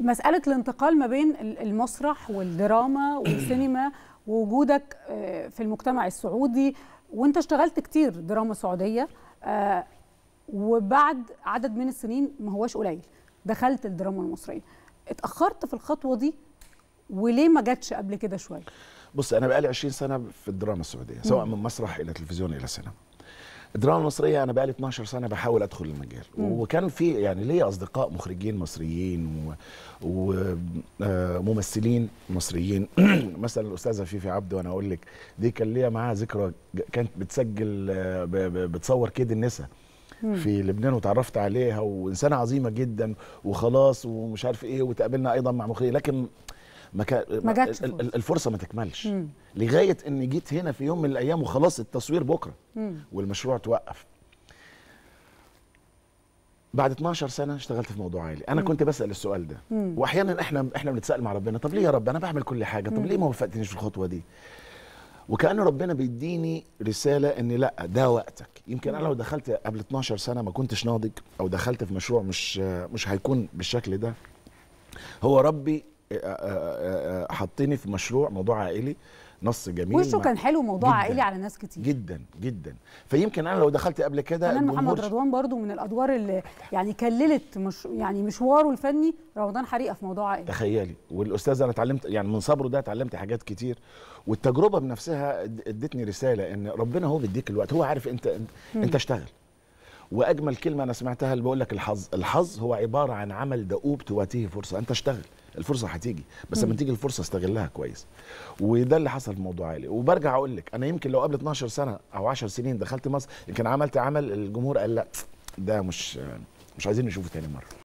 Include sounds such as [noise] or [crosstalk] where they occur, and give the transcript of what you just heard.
مسألة الانتقال ما بين المسرح والدراما والسينما ووجودك آه، في المجتمع السعودي وانت اشتغلت كتير دراما سعودية آه، وبعد عدد من السنين ما هواش قليل دخلت الدراما المصرية اتأخرت في الخطوة دي وليه ما جاتش قبل كده شوية؟ بص أنا بقالي 20 سنة في الدراما السعودية سواء من مسرح إلى تلفزيون إلى سينما الدراما المصريه انا بقالي 12 سنه بحاول ادخل المجال مم. وكان في يعني ليا اصدقاء مخرجين مصريين وممثلين آه، مصريين [clears throat] مثلا الاستاذه فيفي عبده وانا اقول لك دي كان ليا معاها ذكرى كانت بتسجل آه، بتصور كيد النساء في لبنان وتعرفت عليها وانسانه عظيمه جدا وخلاص ومش عارف ايه وتقابلنا ايضا مع مخرجين لكن ما, كا... ما جاتش الفرصه ما تكملش مم. لغايه ان جيت هنا في يوم من الايام وخلاص التصوير بكره مم. والمشروع توقف بعد 12 سنه اشتغلت في موضوع عائلي انا مم. كنت بسال السؤال ده مم. واحيانا احنا احنا بنتسال مع ربنا طب ليه يا رب انا بعمل كل حاجه طب مم. ليه ما وفقتنيش في الخطوه دي وكان ربنا بيديني رساله ان لا ده وقتك يمكن انا لو دخلت قبل 12 سنه ما كنتش ناضج او دخلت في مشروع مش مش هيكون بالشكل ده هو ربي حطيني في مشروع موضوع عائلي نص جميل وشه كان حلو موضوع جداً عائلي على ناس كتير جدا جدا فيمكن انا لو دخلت قبل كده كمان محمد رضوان برضو من الادوار اللي يعني كللت مش يعني مشواره الفني رمضان حريقه في موضوع عائلي تخيلي والاستاذ انا اتعلمت يعني من صبره ده اتعلمت حاجات كتير والتجربه بنفسها ادتني رساله ان ربنا هو بيديك الوقت هو عارف انت انت, انت اشتغل واجمل كلمه انا سمعتها اللي بقول لك الحظ الحظ هو عباره عن عمل دؤوب تواتيه فرصه انت اشتغل الفرصه هتيجي بس لما تيجي الفرصه استغلها كويس وده اللي حصل في موضوع عالي وبرجع اقول لك انا يمكن لو قبل 12 سنه او 10 سنين دخلت مصر يمكن عملت عمل الجمهور قال لا ده مش مش عايزين نشوفه تاني مره